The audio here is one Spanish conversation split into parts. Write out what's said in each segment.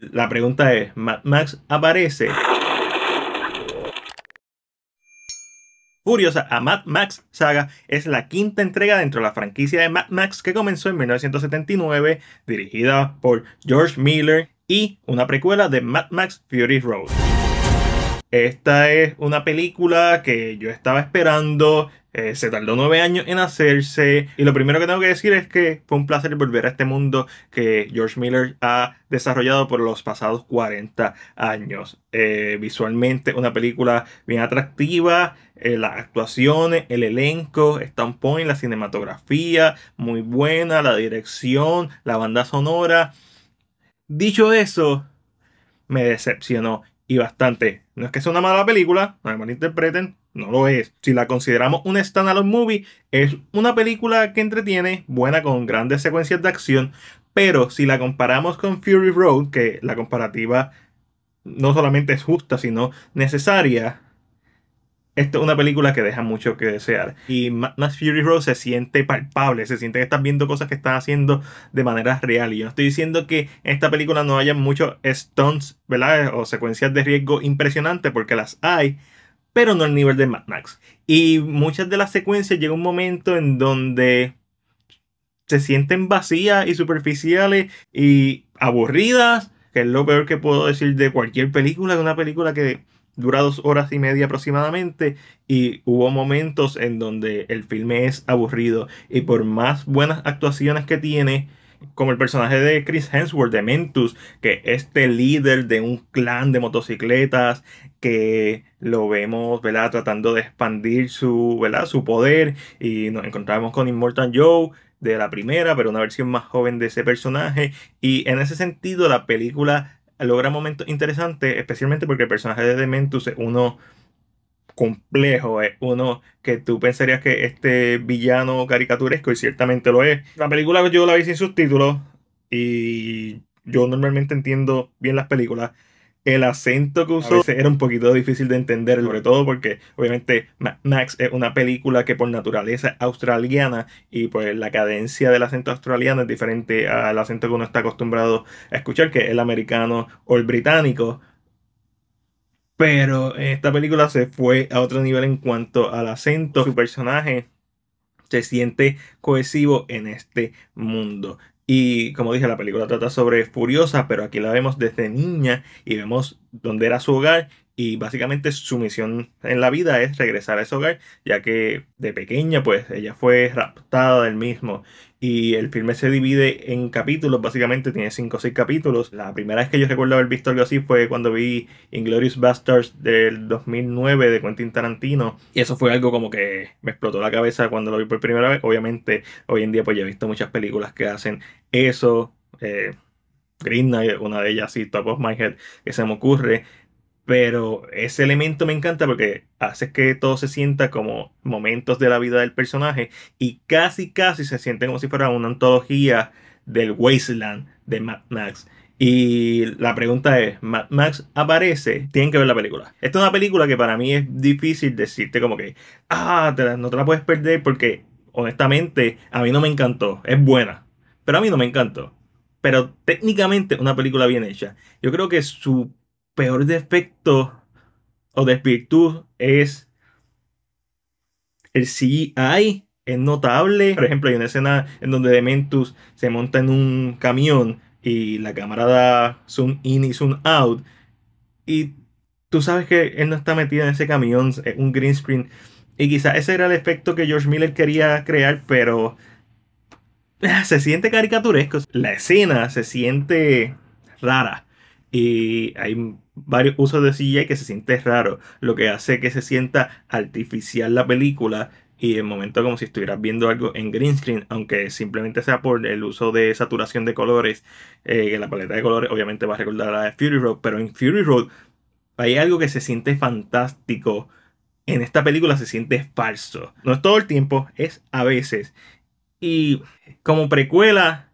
La pregunta es, ¿Mad Max aparece? Furiosa a Mad Max Saga es la quinta entrega dentro de la franquicia de Mad Max que comenzó en 1979, dirigida por George Miller y una precuela de Mad Max Fury Road. Esta es una película que yo estaba esperando, eh, se tardó nueve años en hacerse. Y lo primero que tengo que decir es que fue un placer volver a este mundo que George Miller ha desarrollado por los pasados 40 años. Eh, visualmente, una película bien atractiva. Eh, las actuaciones, el elenco, está point, la cinematografía, muy buena, la dirección, la banda sonora. Dicho eso, me decepcionó y bastante. No es que sea una mala película, no me malinterpreten, no lo es. Si la consideramos un standalone movie, es una película que entretiene, buena con grandes secuencias de acción, pero si la comparamos con Fury Road, que la comparativa no solamente es justa, sino necesaria, esta es una película que deja mucho que desear. Y más Fury Road se siente palpable, se siente que estás viendo cosas que están haciendo de manera real. Y yo no estoy diciendo que en esta película no haya muchos stunts, ¿verdad? O secuencias de riesgo impresionantes, porque las hay pero no al nivel de Mad Max. Y muchas de las secuencias llega un momento en donde se sienten vacías y superficiales y aburridas, que es lo peor que puedo decir de cualquier película, de una película que dura dos horas y media aproximadamente y hubo momentos en donde el filme es aburrido y por más buenas actuaciones que tiene, como el personaje de Chris Hemsworth de Mentus, que es este líder de un clan de motocicletas que lo vemos, Tratando de expandir su, Su poder y nos encontramos con Immortal Joe de la primera, pero una versión más joven de ese personaje y en ese sentido la película logra momentos interesantes, especialmente porque el personaje de Mentus es uno complejo, es uno que tú pensarías que este villano caricaturesco, y ciertamente lo es. La película yo la vi sin subtítulos, y yo normalmente entiendo bien las películas. El acento que usó era un poquito difícil de entender, sobre todo porque obviamente Max es una película que por naturaleza es australiana y pues la cadencia del acento australiano es diferente al acento que uno está acostumbrado a escuchar, que es el americano o el británico pero eh, esta película se fue a otro nivel en cuanto al acento. Su personaje se siente cohesivo en este mundo. Y como dije, la película trata sobre Furiosa, pero aquí la vemos desde niña y vemos dónde era su hogar y básicamente su misión en la vida es regresar a ese hogar, ya que de pequeña pues ella fue raptada del mismo. Y el filme se divide en capítulos, básicamente tiene 5 o 6 capítulos. La primera vez que yo recuerdo haber visto algo así fue cuando vi Inglorious Bastards del 2009 de Quentin Tarantino. Y eso fue algo como que me explotó la cabeza cuando lo vi por primera vez. Obviamente hoy en día pues ya he visto muchas películas que hacen eso. Eh, Green Knight, una de ellas, sí, Top of My Head, que se me ocurre. Pero ese elemento me encanta porque hace que todo se sienta como momentos de la vida del personaje y casi, casi se siente como si fuera una antología del Wasteland de Mad Max. Y la pregunta es, ¿Mad Max aparece? Tienen que ver la película. Esta es una película que para mí es difícil decirte como que, ah, no te la puedes perder porque honestamente a mí no me encantó. Es buena, pero a mí no me encantó. Pero técnicamente una película bien hecha. Yo creo que su peor defecto o de desvirtud es el CGI. Es notable. Por ejemplo, hay una escena en donde Dementus se monta en un camión y la cámara da zoom in y zoom out. Y tú sabes que él no está metido en ese camión, es un green screen. Y quizás ese era el efecto que George Miller quería crear, pero se siente caricaturesco. La escena se siente rara y hay varios usos de CGI que se siente raro, lo que hace que se sienta artificial la película y el momento como si estuvieras viendo algo en green screen, aunque simplemente sea por el uso de saturación de colores, eh, que la paleta de colores obviamente va a recordar a Fury Road, pero en Fury Road hay algo que se siente fantástico. En esta película se siente falso. No es todo el tiempo, es a veces. Y como precuela,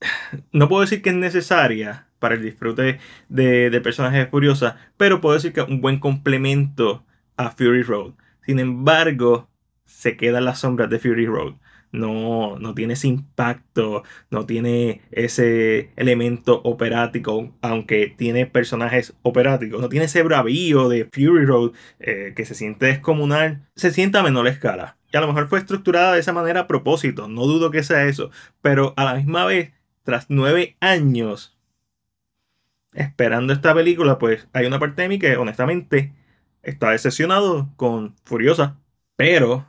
no puedo decir que es necesaria, para el disfrute de, de personajes furiosas, pero puedo decir que un buen complemento a Fury Road. Sin embargo, se queda en las sombras de Fury Road. No, no tiene ese impacto, no tiene ese elemento operático, aunque tiene personajes operáticos, no tiene ese bravío de Fury Road eh, que se siente descomunal, se siente a menor escala. Y a lo mejor fue estructurada de esa manera a propósito, no dudo que sea eso, pero a la misma vez, tras nueve años, esperando esta película, pues hay una parte de mí que honestamente está decepcionado con Furiosa. Pero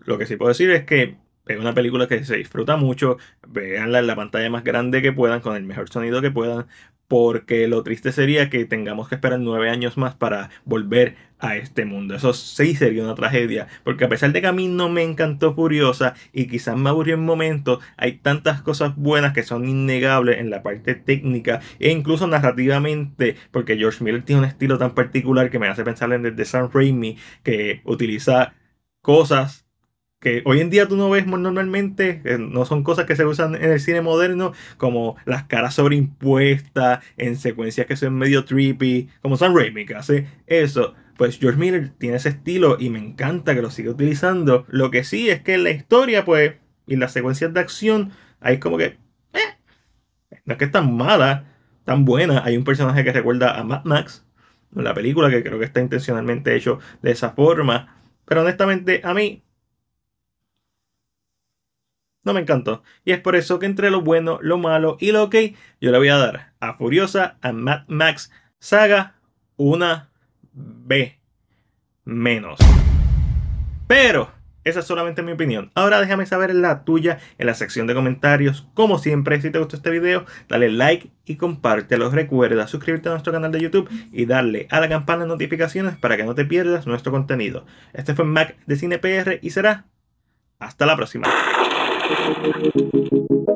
lo que sí puedo decir es que es una película que se disfruta mucho. Veanla en la pantalla más grande que puedan, con el mejor sonido que puedan porque lo triste sería que tengamos que esperar nueve años más para volver a este mundo. Eso sí sería una tragedia, porque a pesar de que a mí no me encantó Furiosa y quizás me aburrió en momentos, hay tantas cosas buenas que son innegables en la parte técnica e incluso narrativamente, porque George Miller tiene un estilo tan particular que me hace pensar en el de Sam Raimi, que utiliza cosas que hoy en día tú no ves normalmente, eh, no son cosas que se usan en el cine moderno, como las caras sobreimpuestas, en secuencias que son medio trippy, como Sam Raimi que hace eso. Pues George Miller tiene ese estilo y me encanta que lo siga utilizando. Lo que sí es que en la historia, pues, y las secuencias de acción, hay como que. Eh, no es que es tan mala, tan buena. Hay un personaje que recuerda a Mad Max, en la película, que creo que está intencionalmente hecho de esa forma. Pero honestamente, a mí no me encantó. Y es por eso que entre lo bueno, lo malo y lo ok, yo le voy a dar a Furiosa, a Mad Max Saga, una B menos. Pero esa es solamente mi opinión. Ahora déjame saber la tuya en la sección de comentarios. Como siempre, si te gustó este video, dale like y compártelo. Recuerda suscribirte a nuestro canal de YouTube y darle a la campana de notificaciones para que no te pierdas nuestro contenido. Este fue Mac de CinePR y será hasta la próxima. Thank you.